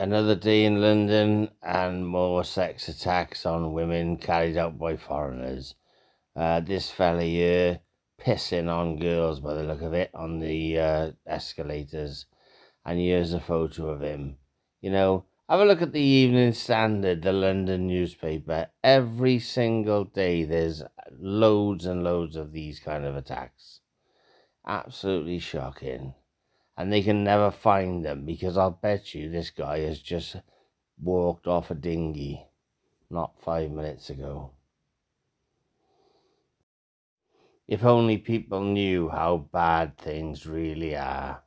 Another day in London and more sex attacks on women carried out by foreigners. Uh, this fella here pissing on girls by the look of it on the uh, escalators. And here's a photo of him. You know, have a look at the Evening Standard, the London newspaper. Every single day there's loads and loads of these kind of attacks. Absolutely shocking and they can never find them because I'll bet you this guy has just walked off a dinghy not five minutes ago. If only people knew how bad things really are.